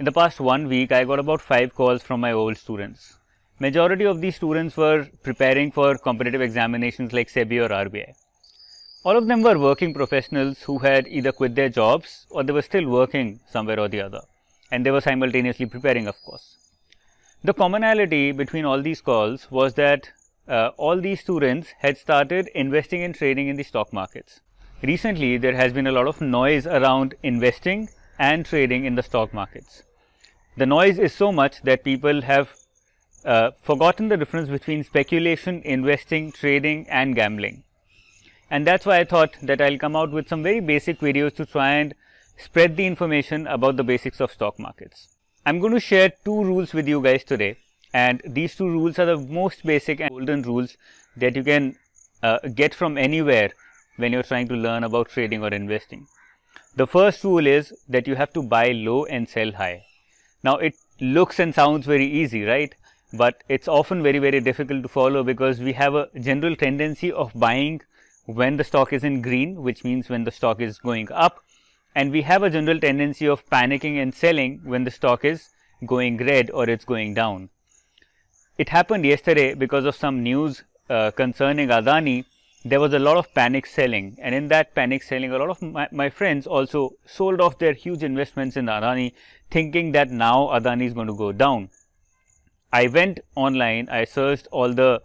In the past one week, I got about 5 calls from my old students. Majority of these students were preparing for competitive examinations like SEBI or RBI. All of them were working professionals who had either quit their jobs or they were still working somewhere or the other and they were simultaneously preparing of course. The commonality between all these calls was that uh, all these students had started investing and trading in the stock markets. Recently, there has been a lot of noise around investing and trading in the stock markets. The noise is so much that people have uh, forgotten the difference between speculation, investing, trading and gambling. And that's why I thought that I'll come out with some very basic videos to try and spread the information about the basics of stock markets. I'm going to share two rules with you guys today and these two rules are the most basic and golden rules that you can uh, get from anywhere when you're trying to learn about trading or investing. The first rule is that you have to buy low and sell high. Now it looks and sounds very easy, right? But it's often very, very difficult to follow because we have a general tendency of buying when the stock is in green, which means when the stock is going up. And we have a general tendency of panicking and selling when the stock is going red or it's going down. It happened yesterday because of some news uh, concerning Adani there was a lot of panic selling and in that panic selling a lot of my, my, friends also sold off their huge investments in Adani thinking that now Adani is going to go down. I went online, I searched all the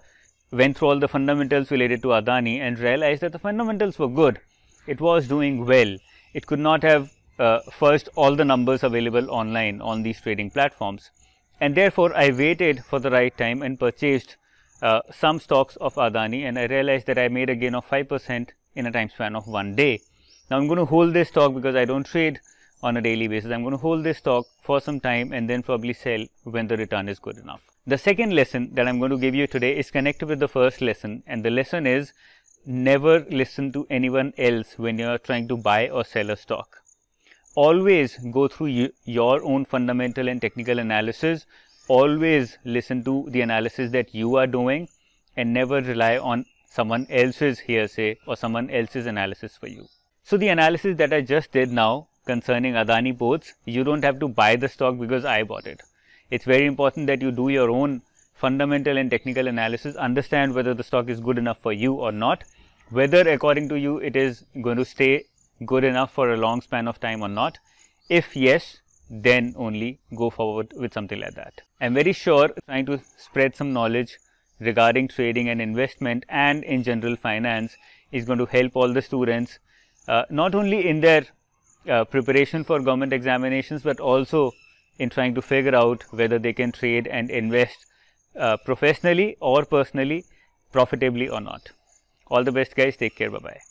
went through all the fundamentals related to Adani and realized that the fundamentals were good. It was doing well. It could not have uh, first all the numbers available online on these trading platforms and therefore I waited for the right time and purchased uh, some stocks of Adani and I realized that I made a gain of 5 percent in a time span of one day. Now, I am going to hold this stock because I don't trade on a daily basis. I am going to hold this stock for some time and then probably sell when the return is good enough. The second lesson that I am going to give you today is connected with the first lesson and the lesson is never listen to anyone else when you are trying to buy or sell a stock. Always go through your own fundamental and technical analysis always listen to the analysis that you are doing and never rely on someone else's hearsay or someone else's analysis for you. So the analysis that I just did now concerning Adani Ports, you don't have to buy the stock because I bought it. It's very important that you do your own fundamental and technical analysis, understand whether the stock is good enough for you or not, whether according to you it is going to stay good enough for a long span of time or not. If yes, then only go forward with something like that. I'm very sure trying to spread some knowledge regarding trading and investment and in general finance is going to help all the students uh, not only in their uh, preparation for government examinations but also in trying to figure out whether they can trade and invest uh, professionally or personally profitably or not. All the best guys, take care, bye bye.